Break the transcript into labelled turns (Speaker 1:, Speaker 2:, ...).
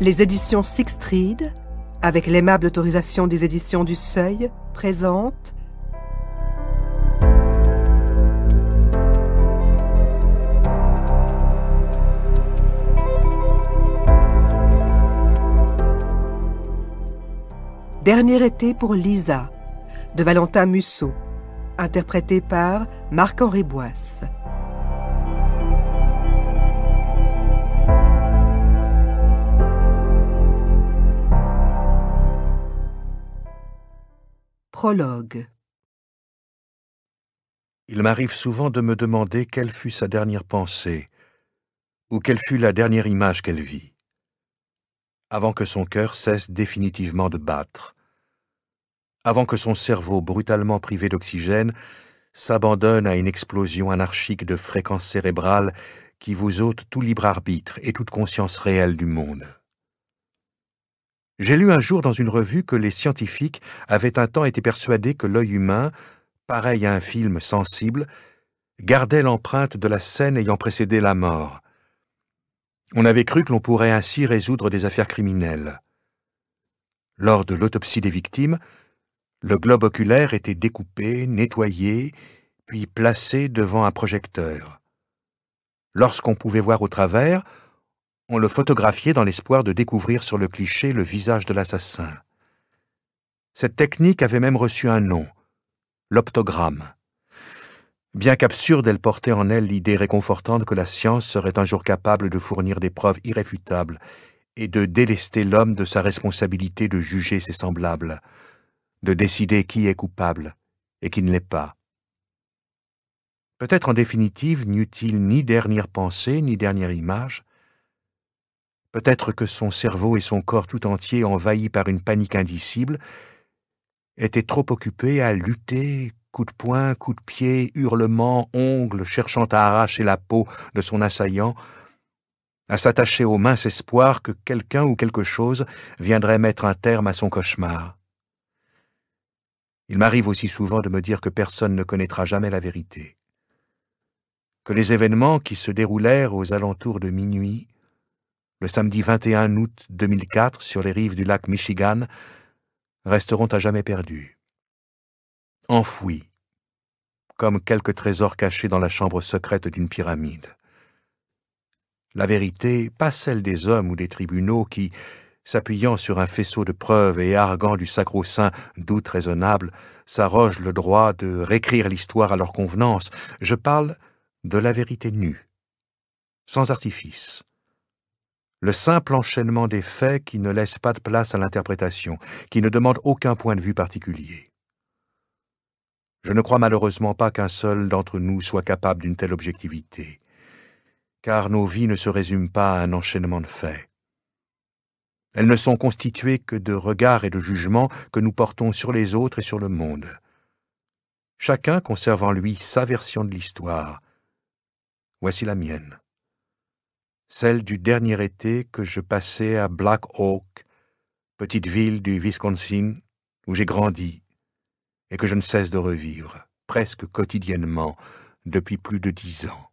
Speaker 1: Les éditions Sixtreed, avec l'aimable autorisation des éditions du Seuil, présentent Dernier été pour Lisa, de Valentin Musso, interprété par Marc-Henri Boisse. Il m'arrive souvent de me demander quelle fut sa dernière pensée, ou quelle fut la dernière image qu'elle vit, avant que son cœur cesse définitivement de battre, avant que son cerveau, brutalement privé d'oxygène, s'abandonne à une explosion anarchique de fréquences cérébrales qui vous ôte tout libre arbitre et toute conscience réelle du monde. J'ai lu un jour dans une revue que les scientifiques avaient un temps été persuadés que l'œil humain, pareil à un film sensible, gardait l'empreinte de la scène ayant précédé la mort. On avait cru que l'on pourrait ainsi résoudre des affaires criminelles. Lors de l'autopsie des victimes, le globe oculaire était découpé, nettoyé, puis placé devant un projecteur. Lorsqu'on pouvait voir au travers, on le photographiait dans l'espoir de découvrir sur le cliché le visage de l'assassin. Cette technique avait même reçu un nom, l'optogramme. Bien qu'absurde, elle portait en elle l'idée réconfortante que la science serait un jour capable de fournir des preuves irréfutables et de délester l'homme de sa responsabilité de juger ses semblables, de décider qui est coupable et qui ne l'est pas. Peut-être en définitive eut il ni dernière pensée ni dernière image, peut-être que son cerveau et son corps tout entier envahis par une panique indicible, étaient trop occupés à lutter, coups de poing, coups de pied, hurlements, ongles, cherchant à arracher la peau de son assaillant, à s'attacher au mince espoir que quelqu'un ou quelque chose viendrait mettre un terme à son cauchemar. Il m'arrive aussi souvent de me dire que personne ne connaîtra jamais la vérité, que les événements qui se déroulèrent aux alentours de minuit le samedi 21 août 2004 sur les rives du lac Michigan, resteront à jamais perdus, enfouis, comme quelques trésors cachés dans la chambre secrète d'une pyramide. La vérité, pas celle des hommes ou des tribunaux qui, s'appuyant sur un faisceau de preuves et arguant du sacro-saint doute raisonnable, s'arrogent le droit de réécrire l'histoire à leur convenance. Je parle de la vérité nue, sans artifice, le simple enchaînement des faits qui ne laisse pas de place à l'interprétation, qui ne demande aucun point de vue particulier. Je ne crois malheureusement pas qu'un seul d'entre nous soit capable d'une telle objectivité, car nos vies ne se résument pas à un enchaînement de faits. Elles ne sont constituées que de regards et de jugements que nous portons sur les autres et sur le monde. Chacun conserve en lui sa version de l'histoire. Voici la mienne celle du dernier été que je passais à Black Hawk, petite ville du Wisconsin où j'ai grandi et que je ne cesse de revivre presque quotidiennement depuis plus de dix ans.